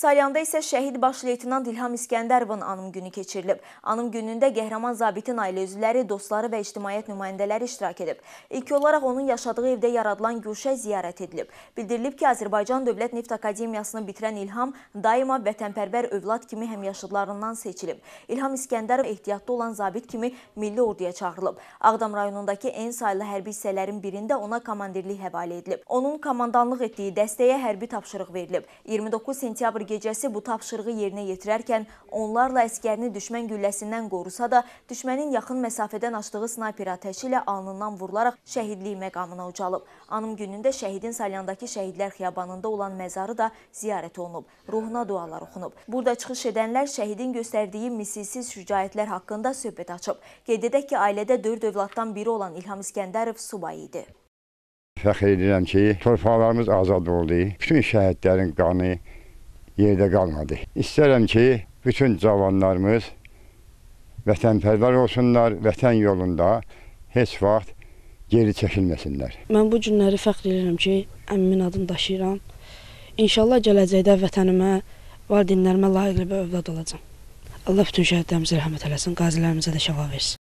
Salyanda isə şəhid baş leytenant İlham İskəndərovun anım günü keçirilib. Anım günündə qəhrəman zabitin ailə üzvləri, dostları və ictimaiyyət nümayəndələri iştirak edib. İlk olaraq onun yaşadığı evdə yaradılan Gülşə ziyarət edilib. Bildirilib ki, Azərbaycan Dövlət Neft Akademiyasını bitirən İlham daima vətənpərvər övlad kimi həmyaşıdlarından seçilib. İlham İskəndərov ehtiyatda olan zabit kimi milli orduya çağırılıb. Ağdam rayonundakı en saylı hərbi hissələrin birində ona komandirlik həvalə edilib. Onun komandanlıq etdiyi dəstəyə hərbi tapşırıq verilib. 29 sentyabr gecəsi bu tapşırığı yerinə yetirərkən onlarla əskərini düşmən gülləsindən qorusa da, düşmənin yaxın məsafədən açdığı snayper atəşi ilə alnından vurularaq şəhidlik məqamına ucalıb. Anım günündə şəhidin Salyandakı şəhidlər xiyabanında olan məzarı da ziyarət olunub. Ruhuna dualar oxunub. Burada çıxış edənlər şəhidin göstərdiyi misilsiz şücaətlər haqqında söhbət açıb. Qeyd edək ki, ailədə 4 övladdan biri olan İlham İskəndərov subay idi. Fəxr edirəm ki, torpaqlarımız azad oldu. Bütün şəhidlərin qanı yerdə qalmadı. İstərəm ki, bütün cavanlarımız vətənpərvər olsunlar, vətən yolunda heç vaxt geri çəkilməsinlər. Mən bu günləri fəxr edirəm ki, əmimin adını daşıyıram. İnşallah gələcəkdə vətənimə, valideynlərimə layiqli bir övlad olacam. Allah bütün şəhidlərimizə rəhmət eləsin, qazilərimizə də şəfa versin.